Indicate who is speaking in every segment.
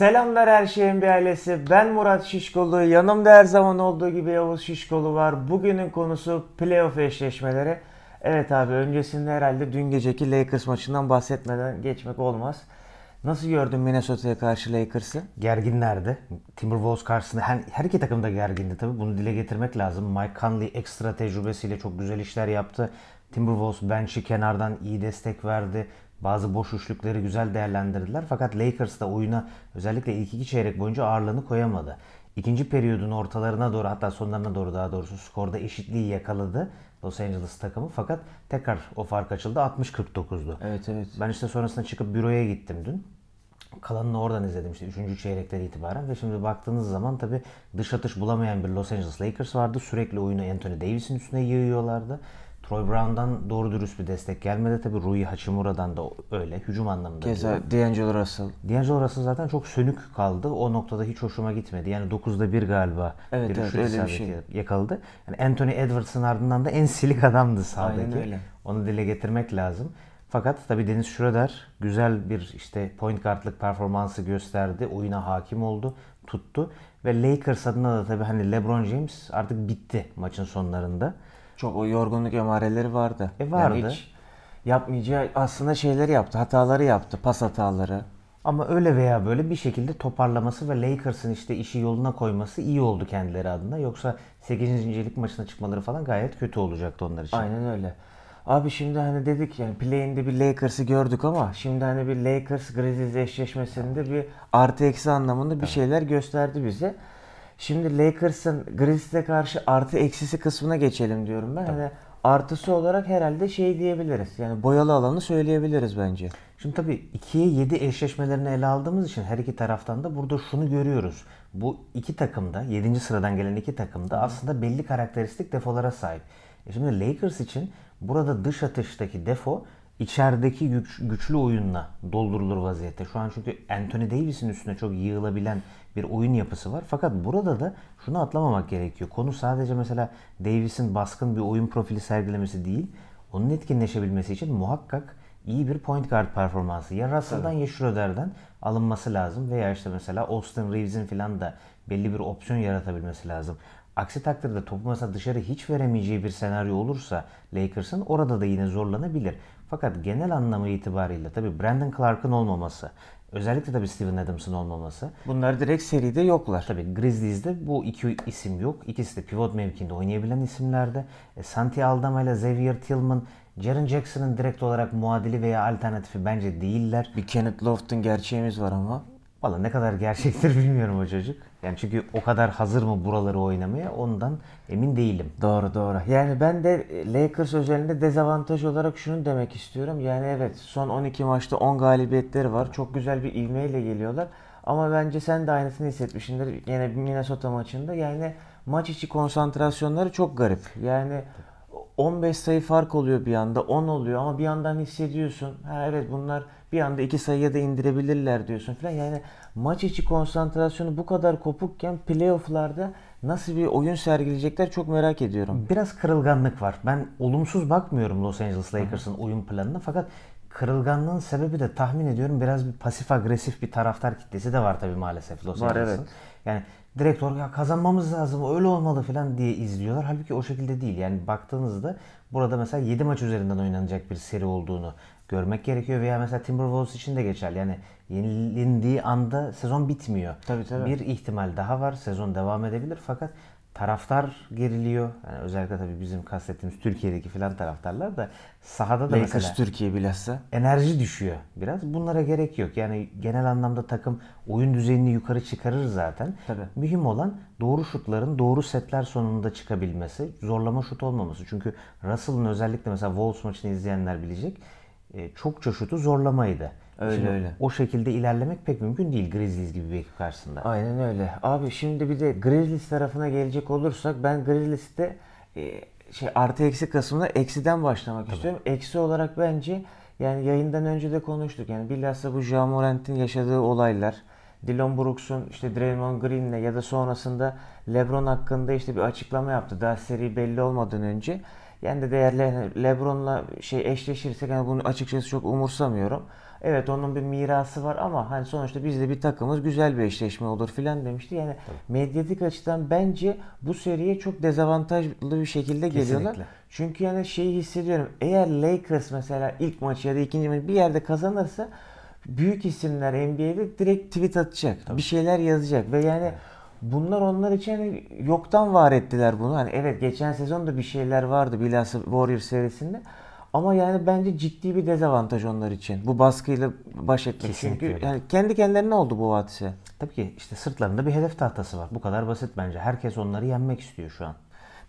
Speaker 1: Selamlar her şeyin bir ailesi. Ben Murat Şişkolu. Yanımda her zaman olduğu gibi Yavuz Şişkolu var. Bugünün konusu playoff eşleşmeleri. Evet abi öncesinde herhalde dün geceki Lakers maçından bahsetmeden geçmek olmaz. Nasıl gördün Minnesota'ya karşı Lakers'ı? Gerginlerdi. Timberwolves karşısında her, her iki takım da gergindi tabii. Bunu dile getirmek lazım. Mike Conley ekstra tecrübesiyle çok güzel işler yaptı. Timberwolves bench'i kenardan iyi destek verdi. Bazı boş üçlükleri güzel değerlendirdiler fakat Lakers da oyuna özellikle ilk iki çeyrek boyunca ağırlığını koyamadı. İkinci periyodun ortalarına doğru hatta sonlarına doğru daha doğrusu skorda eşitliği yakaladı Los Angeles takımı fakat tekrar o fark açıldı 60-49'du. Evet evet. Ben işte sonrasında çıkıp büroya gittim dün. Kalanını oradan izledim işte 3. çeyrekten itibaren ve şimdi baktığınız zaman tabi dış atış bulamayan bir Los Angeles Lakers vardı. Sürekli oyunu Anthony Davis'in üstüne yığıyorlardı. Troy Brown'dan doğru dürüst bir destek gelmedi. Tabi Rui Hachimura'dan da öyle. Hücum anlamında. Keza D'Angelo Russell. D'Angelo Russell zaten çok sönük kaldı. O noktada hiç hoşuma gitmedi. Yani 9'da 1 galiba. Evet, bir evet öyle bir şey. Yakaladı. Yani Anthony Edwards'ın ardından da en silik adamdı sahadaki. Aynen öyle. Onu dile getirmek lazım. Fakat tabi Deniz Şüreder güzel bir işte point guardlık performansı gösterdi. Oyuna hakim oldu. Tuttu. Ve Lakers adına da tabi hani LeBron James artık bitti maçın sonlarında. Çok o yorgunluk emareleri vardı. E vardı. Yani hiç yapmayacağı aslında şeyleri yaptı. Hataları yaptı. Pas hataları. Ama öyle veya böyle bir şekilde toparlaması ve Lakers'ın işte işi yoluna koyması iyi oldu kendileri adına. Yoksa 8. lig maçına çıkmaları falan gayet kötü olacaktı onlar için. Aynen öyle. Abi şimdi hani dedik yani play'inde bir Lakers'ı gördük ama şimdi hani bir Lakers Grizzlies eşleşmesinde bir artı eksi anlamında bir şeyler gösterdi bize. Şimdi Lakers'ın Grizzlies'e karşı artı eksisi kısmına geçelim diyorum ben. Hani artısı olarak herhalde şey diyebiliriz. Yani boyalı alanı söyleyebiliriz bence. Şimdi tabii 2'ye 7 eşleşmelerini ele aldığımız için her iki taraftan da burada şunu görüyoruz. Bu iki takımda 7. sıradan gelen iki takımda aslında belli karakteristik defolara sahip. E şimdi Lakers için burada dış atıştaki defo içerideki güç, güçlü oyunla doldurulur vaziyette. Şu an çünkü Anthony Davis'in üstüne çok yığılabilen bir oyun yapısı var. Fakat burada da şunu atlamamak gerekiyor. Konu sadece mesela Davis'in baskın bir oyun profili sergilemesi değil. Onun etkinleşebilmesi için muhakkak iyi bir point guard performansı ya Russell'dan evet. ya Schroeder'den alınması lazım veya işte mesela Austin Reeves'in filan da belli bir opsiyon yaratabilmesi lazım. Aksi takdirde topu mesela dışarı hiç veremeyeceği bir senaryo olursa Lakers'ın orada da yine zorlanabilir. Fakat genel anlamı itibariyle tabii Brandon Clark'ın olmaması, özellikle tabii Steven Adams'ın olmaması. Bunlar direkt seride yoklar. Tabii Grizzlies'de bu iki isim yok. İkisi de pivot mevkinde oynayabilen isimlerde. E, Santi Aldama ile Xavier Tillman Jaren Jackson'ın direkt olarak muadili veya alternatifi bence değiller. Bir Kenneth Lofton gerçeğimiz var ama. Valla ne kadar gerçektir bilmiyorum o çocuk. Yani çünkü o kadar hazır mı buraları oynamaya ondan emin değilim. Doğru doğru. Yani ben de e, Lakers özelinde dezavantaj olarak şunu demek istiyorum. Yani evet son 12 maçta 10 galibiyetleri var. Çok güzel bir ivmeyle geliyorlar. Ama bence sen de aynısını hissetmişsindir. Yine Minnesota maçında. Yani maç içi konsantrasyonları çok garip. Yani 15 sayı fark oluyor bir anda 10 oluyor ama bir yandan hissediyorsun ha evet bunlar bir anda iki sayıya da indirebilirler diyorsun falan yani maç içi konsantrasyonu bu kadar kopukken playofflarda nasıl bir oyun sergileyecekler çok merak ediyorum. Biraz kırılganlık var. Ben olumsuz bakmıyorum Los Angeles Lakers'ın oyun planına fakat kırılganlığın sebebi de tahmin ediyorum biraz bir pasif agresif bir taraftar kitlesi de var tabii maalesef Los Angeles'ın. Evet. Yani direkt ya kazanmamız lazım öyle olmalı falan diye izliyorlar. Halbuki o şekilde değil. Yani baktığınızda burada mesela 7 maç üzerinden oynanacak bir seri olduğunu görmek gerekiyor veya mesela Timberwolves için de geçerli. Yani yenilindiği anda sezon bitmiyor. Tabii tabii. Bir ihtimal daha var. Sezon devam edebilir fakat taraftar geriliyor. Yani özellikle tabii bizim kastettiğimiz Türkiye'deki filan taraftarlar da sahada da Lakers mesela Türkiye bilhassa enerji düşüyor biraz. Bunlara gerek yok. Yani genel anlamda takım oyun düzenini yukarı çıkarır zaten. Tabii. Mühim olan doğru şutların doğru setler sonunda çıkabilmesi, zorlama şut olmaması. Çünkü Russell'ın özellikle mesela Wolves maçını izleyenler bilecek. E, çokça şutu zorlamaydı. Öyle şimdi öyle. O şekilde ilerlemek pek mümkün değil Grizzlies gibi bir ekip karşısında. Aynen öyle. Abi şimdi bir de Grizzlies tarafına gelecek olursak ben Grizzlies'te e, şey artı eksi kısmında eksiden başlamak Tabii. istiyorum. Eksi olarak bence yani yayından önce de konuştuk. Yani bilhassa bu Ja Morant'in yaşadığı olaylar, Dylan Brooks'un işte Draymond Green'le ya da sonrasında LeBron hakkında işte bir açıklama yaptı. Daha seri belli olmadan önce. Yani de değerli hani LeBron'la şey eşleşirsek yani bunu açıkçası çok umursamıyorum evet onun bir mirası var ama hani sonuçta biz de bir takımız güzel bir eşleşme olur filan demişti. Yani Tabii. medyatik açıdan bence bu seriye çok dezavantajlı bir şekilde Kesinlikle. geliyorlar. Çünkü yani şeyi hissediyorum. Eğer Lakers mesela ilk maçı ya da ikinci maçı bir yerde kazanırsa büyük isimler NBA'de direkt tweet atacak. Tabii. Bir şeyler yazacak ve yani Bunlar onlar için hani yoktan var ettiler bunu. Hani evet geçen sezon da bir şeyler vardı bilhassa Warriors serisinde. Ama yani bence ciddi bir dezavantaj onlar için. Bu baskıyla baş etmek. Kesinlikle. Çünkü yani kendi kendilerine oldu bu hadise. Tabii ki işte sırtlarında bir hedef tahtası var. Bu kadar basit bence. Herkes onları yenmek istiyor şu an.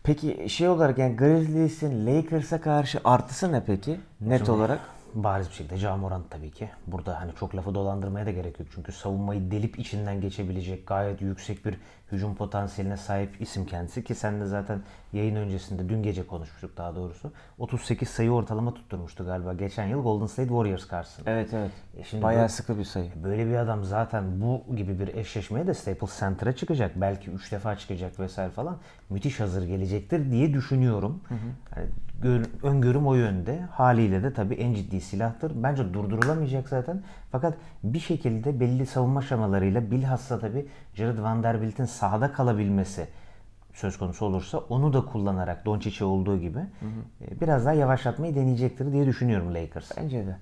Speaker 1: Peki şey olarak yani Grizzlies'in Lakers'a karşı artısı ne peki net Şimdi olarak? bariz bir şekilde Camorant tabii ki. Burada hani çok lafı dolandırmaya da gerek yok. Çünkü savunmayı delip içinden geçebilecek gayet yüksek bir hücum potansiyeline sahip isim kendisi. Ki sen de zaten yayın öncesinde dün gece konuşmuştuk daha doğrusu. 38 sayı ortalama tutturmuştu galiba geçen yıl Golden State Warriors karşısında. Evet evet. E şimdi Bayağı böyle, sıkı bir sayı. E böyle bir adam zaten bu gibi bir eşleşmeye de Staples Center'a çıkacak. Belki 3 defa çıkacak vesaire falan. Müthiş hazır gelecektir diye düşünüyorum. Hı hı. Yani gör, öngörüm o yönde. Haliyle de tabii en ciddi silahtır. Bence durdurulamayacak zaten. Fakat bir şekilde belli savunma aşamalarıyla bilhassa tabii Jared Vanderbilt'in sahada kalabilmesi söz konusu olursa onu da kullanarak Doncic'e olduğu gibi hı hı. E, biraz daha yavaşlatmayı deneyecektir diye düşünüyorum Lakers. Bence de.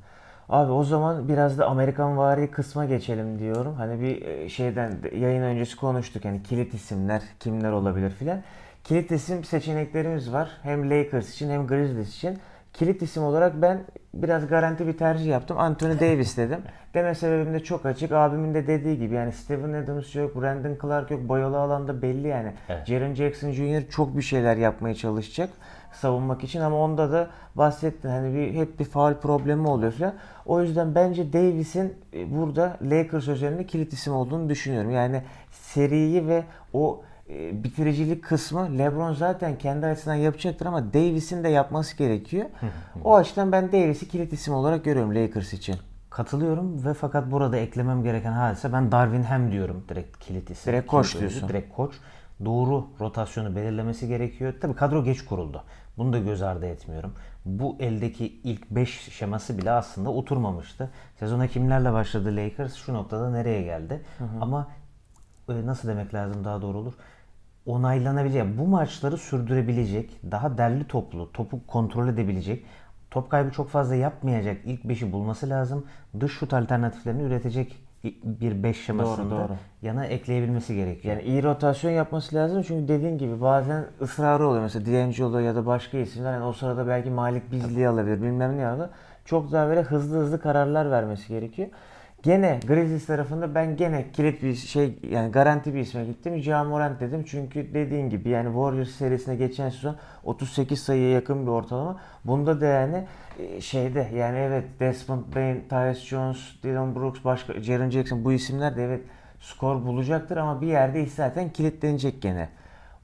Speaker 1: Abi o zaman biraz da Amerikan vari kısma geçelim diyorum. Hani bir e, şeyden yayın öncesi konuştuk. Hani kilit isimler kimler olabilir filan. Kilit isim seçeneklerimiz var. Hem Lakers için hem Grizzlies için. Kilit isim olarak ben biraz garanti bir tercih yaptım. Anthony Davis dedim. Deme sebebim de çok açık. Abimin de dediği gibi yani Steven Adams yok, Brandon Clark yok. Boyalı alanda belli yani. Evet. Jaren Jackson Jr. çok bir şeyler yapmaya çalışacak savunmak için ama onda da bahsettin hani bir hep bir faal problemi oluyor falan. O yüzden bence Davis'in e, burada Lakers özelinde kilit isim olduğunu düşünüyorum. Yani seriyi ve o e, bitiricilik kısmı LeBron zaten kendi açısından yapacaktır ama Davis'in de yapması gerekiyor. o açıdan ben Davis'i kilit isim olarak görüyorum Lakers için. Katılıyorum ve fakat burada eklemem gereken hadise ben Darwin hem diyorum direkt kilit isim. Direkt koç diyorsun. Direkt koç. Doğru rotasyonu belirlemesi gerekiyor. Tabi kadro geç kuruldu. Bunu da göz ardı etmiyorum. Bu eldeki ilk 5 şeması bile aslında oturmamıştı. Sezona kimlerle başladı Lakers şu noktada nereye geldi? Hı hı. Ama e, nasıl demek lazım daha doğru olur? onaylanabilecek, bu maçları sürdürebilecek, daha derli toplu, topu kontrol edebilecek, top kaybı çok fazla yapmayacak ilk 5'i bulması lazım. Dış şut alternatiflerini üretecek bir 5 şemasında doğru, doğru. yana ekleyebilmesi gerekiyor. Yani iyi rotasyon yapması lazım çünkü dediğin gibi bazen ısrarı oluyor. Mesela Dilenci oluyor ya da başka isimler. Yani o sırada belki Malik Bizli'yi alabilir bilmem ne alabilir. Çok daha böyle hızlı hızlı kararlar vermesi gerekiyor. Gene Grizzlies tarafında ben gene kilit bir şey yani garanti bir isme gittim. Ja Morant dedim çünkü dediğin gibi yani Warriors serisine geçen sezon 38 sayıya yakın bir ortalama. Bunda da yani e, şeyde yani evet Desmond Bain, Tyus Jones, Dylan Brooks, başka Jaren Jackson bu isimler de evet skor bulacaktır ama bir yerde zaten kilitlenecek gene.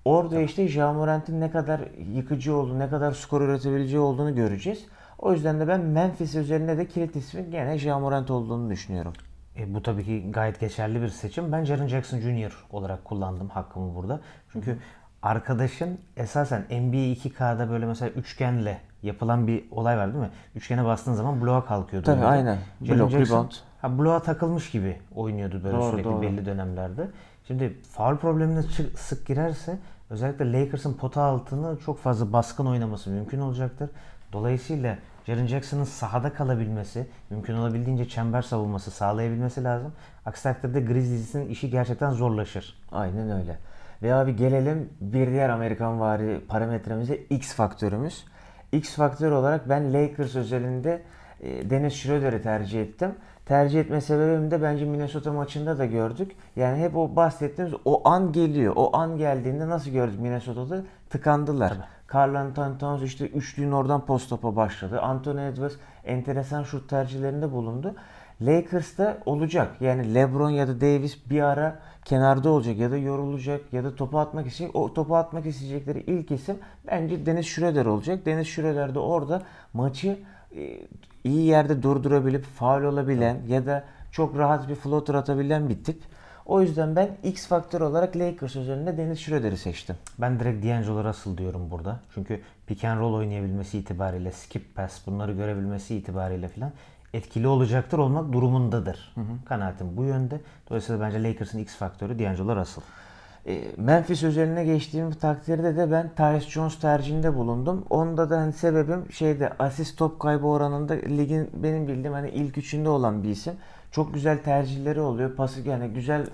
Speaker 1: Orada tamam. işte Ja Morant'in ne kadar yıkıcı olduğunu, ne kadar skor üretebileceği olduğunu göreceğiz. O yüzden de ben Memphis üzerinde de kilit ismi gene Jamorant olduğunu düşünüyorum. E, bu tabii ki gayet geçerli bir seçim. Ben Jaren Jackson Jr. olarak kullandım hakkımı burada. Çünkü arkadaşın esasen NBA 2K'da böyle mesela üçgenle yapılan bir olay var değil mi? Üçgene bastığın zaman bloğa kalkıyordu. Tabii mesela. aynen. Blok, Jackson, rebound. Ha, bloğa takılmış gibi oynuyordu böyle doğru, sürekli doğru. belli dönemlerde. Şimdi faul problemine sık girerse özellikle Lakers'ın pota altını çok fazla baskın oynaması mümkün olacaktır. Dolayısıyla Jaren Jackson'ın sahada kalabilmesi, mümkün olabildiğince çember savunması sağlayabilmesi lazım. Aksi takdirde Grizzlies'in işi gerçekten zorlaşır. Aynen öyle. Ve abi gelelim bir diğer Amerikan vari parametremize X faktörümüz. X faktör olarak ben Lakers özelinde e, Dennis Schroeder'i tercih ettim. Tercih etme sebebim de bence Minnesota maçında da gördük. Yani hep o bahsettiğimiz o an geliyor. O an geldiğinde nasıl gördük Minnesota'da? Tıkandılar. Tabii. Carl Anthony Towns işte üçlüğün oradan post topa başladı. Anthony Edwards enteresan şut tercihlerinde bulundu. Lakers'ta olacak. Yani LeBron ya da Davis bir ara kenarda olacak ya da yorulacak ya da topu atmak için o topu atmak isteyecekleri ilk isim bence Deniz Şüreler olacak. Deniz Şüreler de orada maçı e, iyi yerde durdurabilip faul olabilen ya da çok rahat bir floater atabilen bir tip. O yüzden ben X faktör olarak Lakers üzerinde Dennis Schroeder'i seçtim. Ben direkt D'Angelo Russell diyorum burada. Çünkü pick and roll oynayabilmesi itibariyle, skip pass bunları görebilmesi itibariyle filan etkili olacaktır olmak durumundadır. Hı hı. Kanaatim bu yönde. Dolayısıyla bence Lakers'ın X faktörü D'Angelo Russell. Ee, Memphis üzerine geçtiğim takdirde de ben Tyus Jones tercihinde bulundum. Onda da hani sebebim şeyde asist top kaybı oranında ligin benim bildiğim hani ilk üçünde olan bir isim. Çok güzel tercihleri oluyor. Pası yani güzel e,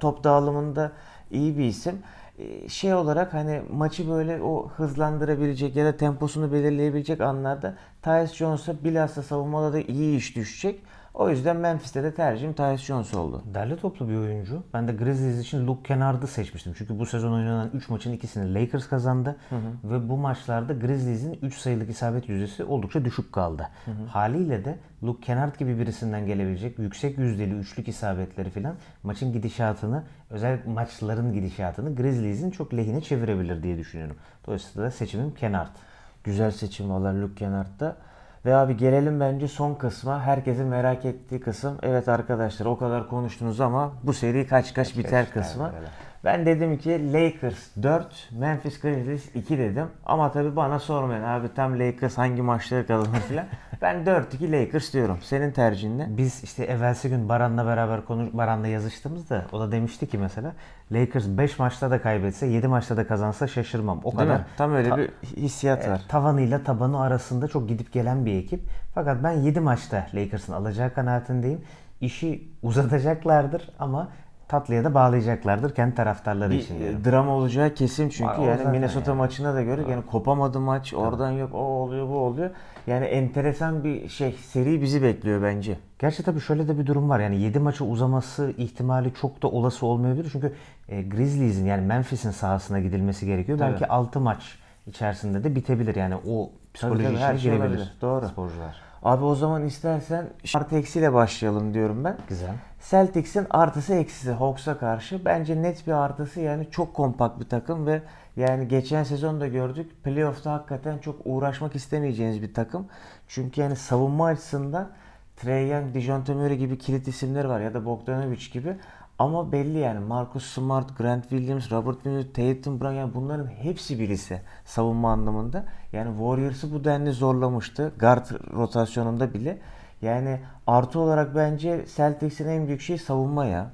Speaker 1: top dağılımında iyi bir isim. E, şey olarak hani maçı böyle o hızlandırabilecek ya da temposunu belirleyebilecek anlarda Tyus Jones'a bilhassa savunmada da iyi iş düşecek. O yüzden Memphis'te de tercihim Tyus Jones oldu. Derli toplu bir oyuncu. Ben de Grizzlies için Luke Kennard'ı seçmiştim. Çünkü bu sezon oynanan 3 maçın ikisini Lakers kazandı. Hı hı. Ve bu maçlarda Grizzlies'in 3 sayılık isabet yüzdesi oldukça düşük kaldı. Hı hı. Haliyle de Luke Kennard gibi birisinden gelebilecek yüksek yüzdeli üçlük isabetleri filan maçın gidişatını, özellikle maçların gidişatını Grizzlies'in çok lehine çevirebilir diye düşünüyorum. Dolayısıyla da seçimim Kennard. Güzel seçim valla Luke Kennard'da. Ve abi gelelim bence son kısma. Herkesin merak ettiği kısım. Evet arkadaşlar o kadar konuştunuz ama bu seri kaç kaç, kaç biter kaç, kısmı. Evet. Ben dedim ki Lakers 4, Memphis Grizzlies 2 dedim. Ama tabii bana sormayın abi tam Lakers hangi maçları kazanır filan. ben 4-2 Lakers diyorum. Senin tercihin ne? Biz işte evvelsi gün Baran'la beraber konuş Baran'la yazıştığımızda o da demişti ki mesela Lakers 5 maçta da kaybetse 7 maçta da kazansa şaşırmam. O kadar. Tam öyle ta- bir hissiyat e, var. Tavanıyla tabanı arasında çok gidip gelen bir ekip. Fakat ben 7 maçta Lakers'ın alacağı kanaatindeyim işi uzatacaklardır ama tatlıya da bağlayacaklardır kendi taraftarları bir, için. E, yani. Drama olacağı kesin çünkü Var, yani Minnesota yani. maçına da göre yani kopamadı maç, Tabii. oradan yok o oluyor bu oluyor. Yani enteresan bir şey seri bizi bekliyor bence. Gerçi tabii şöyle de bir durum var. Yani 7 maça uzaması ihtimali çok da olası olmayabilir. Çünkü e, Grizzlies'in yani Memphis'in sahasına gidilmesi gerekiyor. Tabii. Belki 6 maç içerisinde de bitebilir. Yani o psikoloji işine şey girebilir. Doğru. Sporcular. Abi o zaman istersen artı eksiyle başlayalım diyorum ben. Güzel. Celtics'in artısı eksisi Hawks'a karşı bence net bir artısı yani çok kompakt bir takım ve yani geçen sezon da gördük playoff'ta hakikaten çok uğraşmak istemeyeceğiniz bir takım. Çünkü yani savunma açısından Trey Young, Dijon Murray gibi kilit isimler var ya da Bogdanovic gibi. Ama belli yani Marcus Smart, Grant Williams, Robert Williams, Tatum Brown yani bunların hepsi birisi savunma anlamında. Yani Warriors'ı bu denli zorlamıştı. Guard rotasyonunda bile. Yani artı olarak bence Celtics'in en büyük şeyi savunma ya.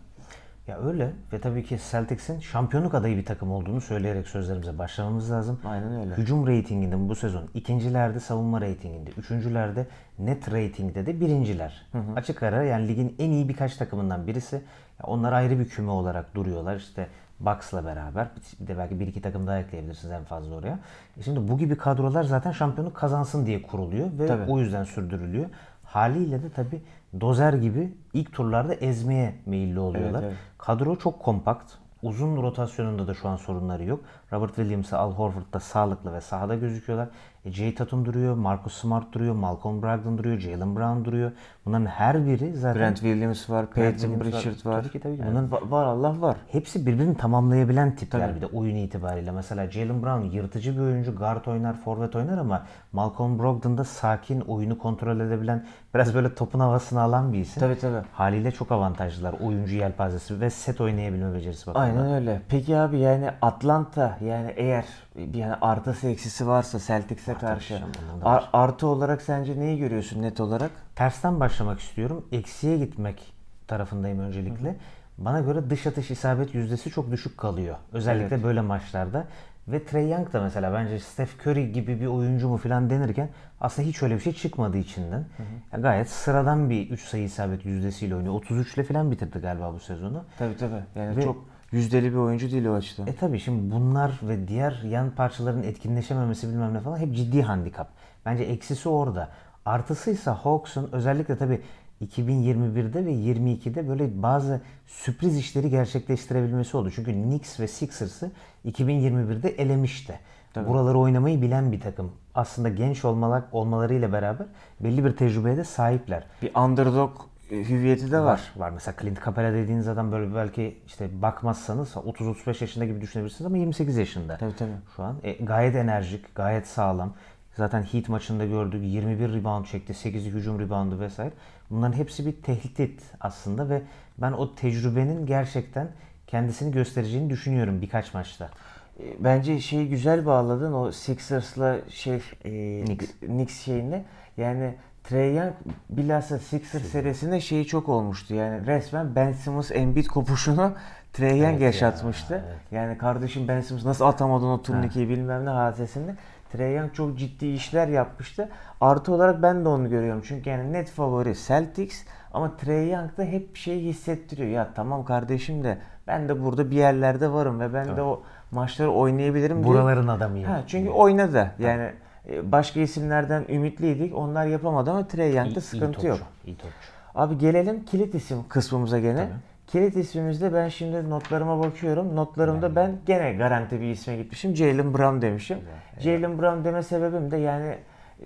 Speaker 1: Ya öyle ve tabii ki Celtics'in şampiyonluk adayı bir takım olduğunu söyleyerek sözlerimize başlamamız lazım. Aynen öyle. Hücum reytinginde bu sezon ikincilerde, savunma reytinginde, üçüncülerde, net reytingde de birinciler. Hı hı. Açık ara yani ligin en iyi birkaç takımından birisi onlar ayrı bir küme olarak duruyorlar. İşte Bucks'la beraber bir de belki bir iki takım daha ekleyebilirsiniz en fazla oraya. E şimdi bu gibi kadrolar zaten şampiyonluk kazansın diye kuruluyor ve tabii. o yüzden sürdürülüyor. Haliyle de tabi dozer gibi ilk turlarda ezmeye meyilli oluyorlar. Evet, evet. Kadro çok kompakt. Uzun rotasyonunda da şu an sorunları yok. Robert Williams'a Al Horford da sağlıklı ve sahada gözüküyorlar. Jay Tatum duruyor, Marcus Smart duruyor, Malcolm Brogdon duruyor, Jalen Brown duruyor. Bunların her biri zaten... Brent Williams var, Peyton Pritchard var. var. Tabii ki tabii ki. Yani. Bunların var, var Allah var. Hepsi birbirini tamamlayabilen tipler tabii. bir de oyun itibariyle. Mesela Jalen Brown yırtıcı bir oyuncu, guard oynar, forvet oynar ama Malcolm Brogdon da sakin, oyunu kontrol edebilen, biraz böyle topun havasını alan bir isim. Tabii tabii. Haliyle çok avantajlılar oyuncu yelpazesi ve set oynayabilme becerisi bakımından. Aynen öyle. Peki abi yani Atlanta yani eğer bir yani artısı eksisi varsa Celtics'e karşı Ar- artı olarak sence neyi görüyorsun net olarak? Tersten başlamak istiyorum. Eksiye gitmek tarafındayım öncelikle. Hı-hı. Bana göre dış atış isabet yüzdesi çok düşük kalıyor. Özellikle evet. böyle maçlarda. Ve Trey Young da mesela bence Steph Curry gibi bir oyuncu mu falan denirken aslında hiç öyle bir şey çıkmadı içinden. Hı Yani gayet sıradan bir 3 sayı isabet yüzdesiyle oynuyor. 33 ile falan bitirdi galiba bu sezonu. Tabii tabii. Yani Ve çok yüzdeli bir oyuncu değil o açıdan. E tabii şimdi bunlar ve diğer yan parçaların etkinleşememesi bilmem ne falan hep ciddi handikap. Bence eksisi orada. Artısıysa Hawks'un özellikle tabii 2021'de ve 22'de böyle bazı sürpriz işleri gerçekleştirebilmesi oldu. Çünkü Knicks ve Sixers'ı 2021'de elemişti. Tabii. Buraları oynamayı bilen bir takım. Aslında genç olmalak olmalarıyla beraber belli bir tecrübeye de sahipler. Bir underdog e, hüviyeti de var. var. Mesela Clint Capela dediğiniz adam böyle belki işte bakmazsanız 30-35 yaşında gibi düşünebilirsiniz ama 28 yaşında. Tabii tabii. Şu an e, gayet enerjik, gayet sağlam. Zaten Heat maçında gördük 21 rebound çekti, 8 hücum reboundu vesaire. Bunların hepsi bir tehdit aslında ve ben o tecrübenin gerçekten kendisini göstereceğini düşünüyorum birkaç maçta. E, bence şeyi güzel bağladın o Sixers'la şey e, Knicks. Knicks şeyini. Yani Trey Young bilhassa Sixers şey. serisinde şeyi çok olmuştu. Yani resmen Ben Simmons Embiid kopuşunu Trey Young evet yaşatmıştı. Ya, evet. Yani kardeşim Ben Simmons nasıl atamadın o turnikeyi bilmem ne hadisesinde. Trey Young çok ciddi işler yapmıştı. Artı olarak ben de onu görüyorum. Çünkü yani net favori Celtics ama Trey Young da hep bir şey hissettiriyor. Ya tamam kardeşim de ben de burada bir yerlerde varım ve ben evet. de o maçları oynayabilirim Buraların diye. adamı yani. Ha, çünkü oynadı. Yani Tabii. E, başka isimlerden ümitliydik. Onlar yapamadı ama Trey Young'da sıkıntı iyi topçu, yok. İyi topçu. Abi gelelim kilit isim kısmımıza gene. Tabii. Kilit ismimizde ben şimdi notlarıma bakıyorum. Notlarımda yani. ben gene garanti bir isme gitmişim. Jalen Brown demişim. Evet. Jalen Brown deme sebebim de yani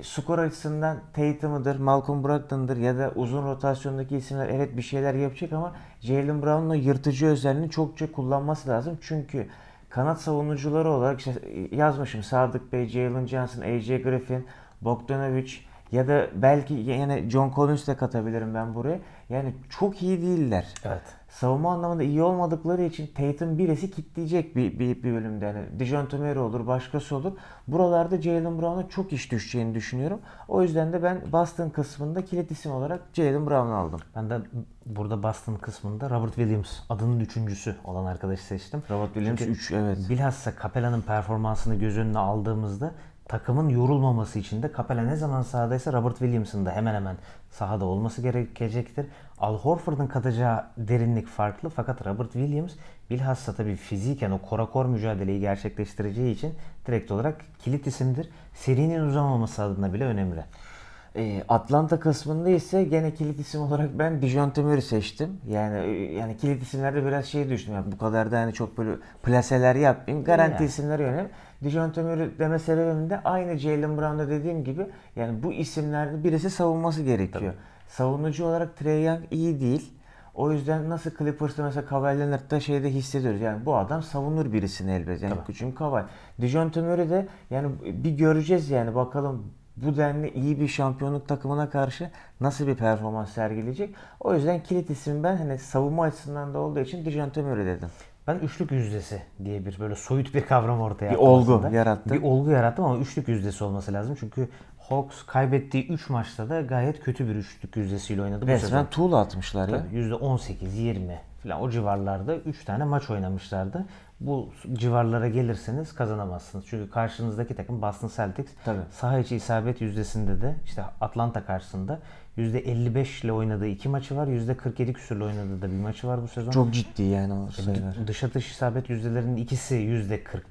Speaker 1: skor açısından Tatum'ıdır, Malcolm Brogdon'dır ya da uzun rotasyondaki isimler evet bir şeyler yapacak ama Jalen Brown'un yırtıcı özelliğini çokça kullanması lazım. Çünkü Kanat savunucuları olarak işte e, yazmışım Sadık Bey, Jalen Johnson, AJ Griffin, Bogdanovic ya da belki yine John Collins de katabilirim ben buraya. Yani çok iyi değiller. Evet savunma anlamında iyi olmadıkları için Tatum birisi kitleyecek bir, bir, bir bölümde. Yani Dijon Murray olur, başkası olur. Buralarda Jalen Brown'a çok iş düşeceğini düşünüyorum. O yüzden de ben Boston kısmında kilit isim olarak Jalen Brown'u aldım. Ben de burada Boston kısmında Robert Williams adının üçüncüsü olan arkadaşı seçtim. Robert Williams 3 evet. Bilhassa Capella'nın performansını göz önüne aldığımızda takımın yorulmaması için de Capella ne zaman sahadaysa Robert Williams'ın da hemen hemen sahada olması gerekecektir. Al Horford'un katacağı derinlik farklı fakat Robert Williams bilhassa tabii fiziken o korakor mücadeleyi gerçekleştireceği için direkt olarak kilit isimdir. Serinin uzamaması adına bile önemli. Ee, Atlanta kısmında ise gene kilit isim olarak ben Dijon Murray seçtim. Yani e, yani kilit isimlerde biraz şey düştüm. Yani bu kadar da hani çok böyle plaseler yapmayayım. Garanti yani. isimler önemli. Dijon Tömür'ü deme sebebim de aynı Jalen Brown'da dediğim gibi yani bu isimlerde birisi savunması gerekiyor. Tabii. Savunucu olarak Trey Young iyi değil. O yüzden nasıl Clippers'ta mesela Kawhi Leonard'da şeyde hissediyoruz. Yani bu adam savunur birisini elbette. Yani Tabii. çünkü Kawhi. Dijon de yani bir göreceğiz yani bakalım bu denli iyi bir şampiyonluk takımına karşı nasıl bir performans sergileyecek? O yüzden kilit isim ben hani savunma açısından da olduğu için Dijon Tömür'ü dedim ben üçlük yüzdesi diye bir böyle soyut bir kavram ortaya attım. Bir olgu aslında. yarattım. Bir olgu yarattım ama üçlük yüzdesi olması lazım. Çünkü Hawks kaybettiği 3 maçta da gayet kötü bir üçlük yüzdesiyle oynadı. Resmen tuğla atmışlar Tabii ya. Tabii %18, 20, falan o civarlarda 3 tane maç oynamışlardı. Bu civarlara gelirseniz kazanamazsınız. Çünkü karşınızdaki takım Boston Celtics Tabii. saha içi isabet yüzdesinde de işte Atlanta karşısında %55 ile oynadığı iki maçı var. %47 küsürle oynadığı da bir maçı var bu sezon. Çok ciddi yani o e, sayılar. Dış atış isabet yüzdelerinin ikisi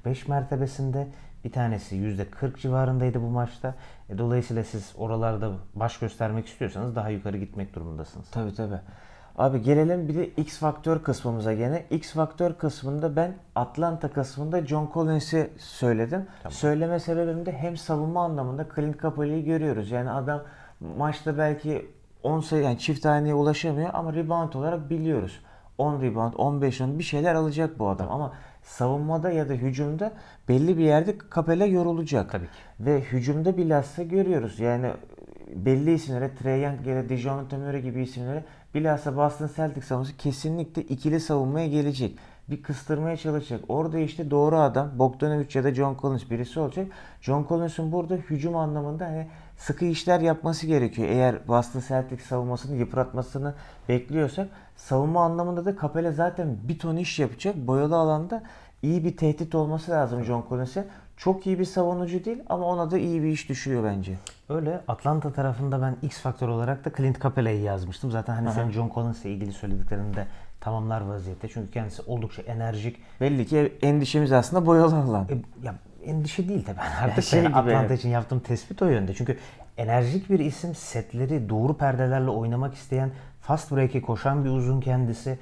Speaker 1: %45 mertebesinde. Bir tanesi %40 civarındaydı bu maçta. E, dolayısıyla siz oralarda baş göstermek istiyorsanız daha yukarı gitmek durumundasınız. Tabii tabii. Abi gelelim bir de X faktör kısmımıza gene. X faktör kısmında ben Atlanta kısmında John Collins'i söyledim. Tamam. Söyleme sebebim de hem savunma anlamında Clint Capela'yı görüyoruz. Yani adam maçta belki 10 sayı yani çift haneye ulaşamıyor ama rebound olarak biliyoruz. 10 rebound, 15 10 bir şeyler alacak bu adam ama savunmada ya da hücumda belli bir yerde Capela yorulacak. Tabii ki. Ve hücumda bilhassa görüyoruz. Yani belli isimlere, Trey Young Dijon Tömöre gibi isimlere bilhassa Boston Celtics savunması kesinlikle ikili savunmaya gelecek. Bir kıstırmaya çalışacak. Orada işte doğru adam Bogdanovic ya da John Collins birisi olacak. John Collins'in burada hücum anlamında hani sıkı işler yapması gerekiyor. Eğer Boston Celtics savunmasını yıpratmasını bekliyorsak savunma anlamında da Capella zaten bir ton iş yapacak. Boyalı alanda iyi bir tehdit olması lazım John Collins'e çok iyi bir savunucu değil ama ona da iyi bir iş düşüyor bence. Öyle. Atlanta tarafında ben X faktör olarak da Clint Capela'yı yazmıştım. Zaten hani sen John Collins ile ilgili söylediklerinde tamamlar vaziyette. Çünkü kendisi oldukça enerjik. Belli ki endişemiz aslında boyalı olan. E, ya, endişe değil tabii. Şey ben artık şey yani Atlanta gibi. için yaptığım tespit o yönde. Çünkü enerjik bir isim setleri doğru perdelerle oynamak isteyen fast break'e koşan bir uzun kendisi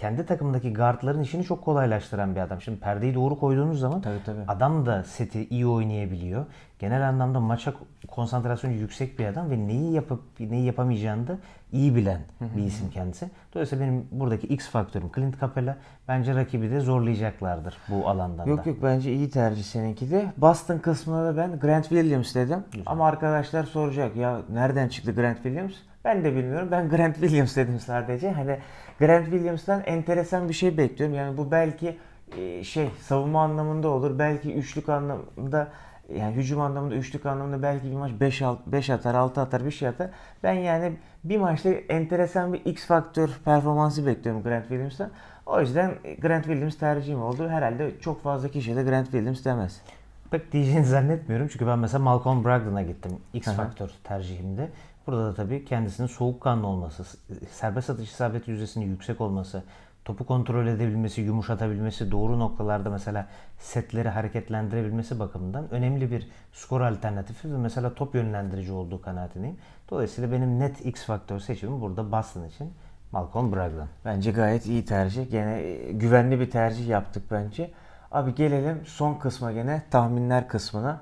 Speaker 1: kendi takımdaki guardların işini çok kolaylaştıran bir adam. Şimdi perdeyi doğru koyduğunuz zaman tabii, tabii. adam da seti iyi oynayabiliyor. Genel anlamda maça konsantrasyonu yüksek bir adam ve neyi yapıp neyi yapamayacağını da iyi bilen bir isim kendisi. Dolayısıyla benim buradaki X faktörüm Clint Capela. Bence rakibi de zorlayacaklardır bu alandan yok, da. Yok yok bence iyi tercih seninki de. Boston kısmına da ben Grant Williams dedim. Güzel. Ama arkadaşlar soracak ya nereden çıktı Grant Williams? Ben de bilmiyorum. Ben Grant Williams dedim sadece. Hani Grant Williams'tan enteresan bir şey bekliyorum. Yani bu belki e, şey savunma anlamında olur. Belki üçlük anlamında yani hücum anlamında, üçlük anlamında belki bir maç 5 5 atar, 6 atar, bir şey atar. Ben yani bir maçta enteresan bir X faktör performansı bekliyorum Grant Williams'tan. O yüzden Grant Williams tercihim oldu. Herhalde çok fazla kişi de Grant Williams demez. Pek diyeceğini zannetmiyorum çünkü ben mesela Malcolm Brogdon'a gittim. X faktör tercihimde. Burada da tabii kendisinin soğukkanlı olması, serbest atış isabet yüzdesinin yüksek olması, topu kontrol edebilmesi, yumuşatabilmesi, doğru noktalarda mesela setleri hareketlendirebilmesi bakımından önemli bir skor alternatifi ve mesela top yönlendirici olduğu kanaatindeyim. Dolayısıyla benim net X faktör seçimim burada Boston için Malcolm Brogdon. Bence gayet iyi tercih. Gene e, güvenli bir tercih yaptık bence. Abi gelelim son kısma gene tahminler kısmına.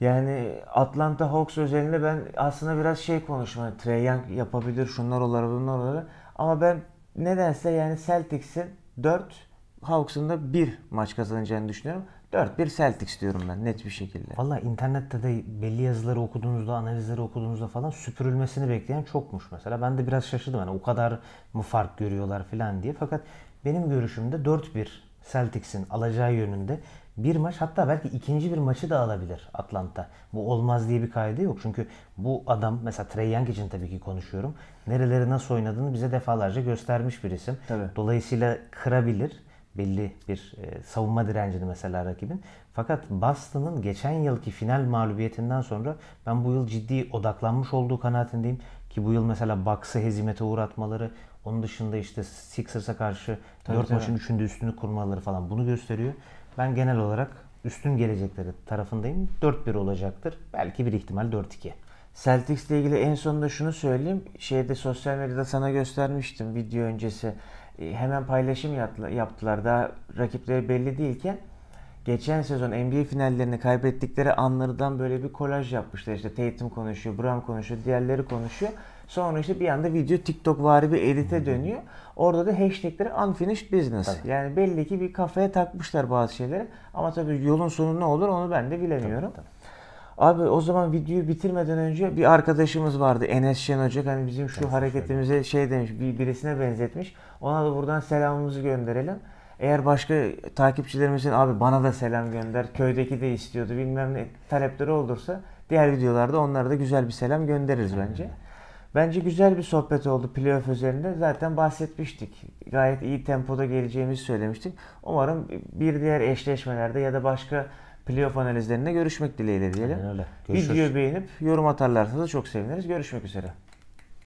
Speaker 1: Yani Atlanta Hawks özelinde ben aslında biraz şey konuşmadım. Trey Young yapabilir şunlar olur bunlar olur. Ama ben nedense yani Celtics'in 4 Hawks'ın da 1 maç kazanacağını düşünüyorum. 4-1 Celtics diyorum ben net bir şekilde. Valla internette de belli yazıları okuduğunuzda, analizleri okuduğunuzda falan süpürülmesini bekleyen çokmuş mesela. Ben de biraz şaşırdım hani o kadar mı fark görüyorlar falan diye. Fakat benim görüşümde 4-1 Celtics'in alacağı yönünde bir maç hatta belki ikinci bir maçı da alabilir Atlanta. Bu olmaz diye bir kaydı yok. Çünkü bu adam mesela Trey Young için tabii ki konuşuyorum. Nereleri nasıl oynadığını bize defalarca göstermiş bir isim. Tabii. Dolayısıyla kırabilir belli bir e, savunma direncini mesela rakibin. Fakat Boston'ın geçen yılki final mağlubiyetinden sonra ben bu yıl ciddi odaklanmış olduğu kanaatindeyim. Ki bu yıl mesela Bucks'ı hezimete uğratmaları, onun dışında işte Sixers'a karşı tabii, 4 tabii. maçın 3'ünde üstünü kurmaları falan bunu gösteriyor. Ben genel olarak üstün gelecekleri tarafındayım. 4-1 olacaktır. Belki bir ihtimal 4-2. Celtics ile ilgili en sonunda şunu söyleyeyim. Şeyde sosyal medyada sana göstermiştim video öncesi. E, hemen paylaşım yaptılar. Daha rakipleri belli değilken geçen sezon NBA finallerini kaybettikleri anlardan böyle bir kolaj yapmışlar. İşte Tatum konuşuyor, Brown konuşuyor, diğerleri konuşuyor. Sonra işte bir anda video TikTok vari bir edite dönüyor. Orada da hashtagleri unfinished business. Tabii. Yani belli ki bir kafaya takmışlar bazı şeyleri. Ama tabii yolun sonu ne olur onu ben de bilemiyorum. Tabii, tabii. Abi o zaman videoyu bitirmeden önce bir arkadaşımız vardı Enes Şen Hoca. Hani bizim şu evet, hareketimize şöyle. şey demiş bir birisine benzetmiş. Ona da buradan selamımızı gönderelim. Eğer başka takipçilerimizin abi bana da selam gönder köydeki de istiyordu bilmem ne talepleri olursa diğer videolarda onlara da güzel bir selam göndeririz bence. Bence güzel bir sohbet oldu playoff üzerinde. Zaten bahsetmiştik. Gayet iyi tempoda geleceğimizi söylemiştik. Umarım bir diğer eşleşmelerde ya da başka playoff analizlerinde görüşmek dileğiyle diyelim. Aynen öyle. Videoyu beğenip yorum atarlarsa da çok seviniriz. Görüşmek üzere.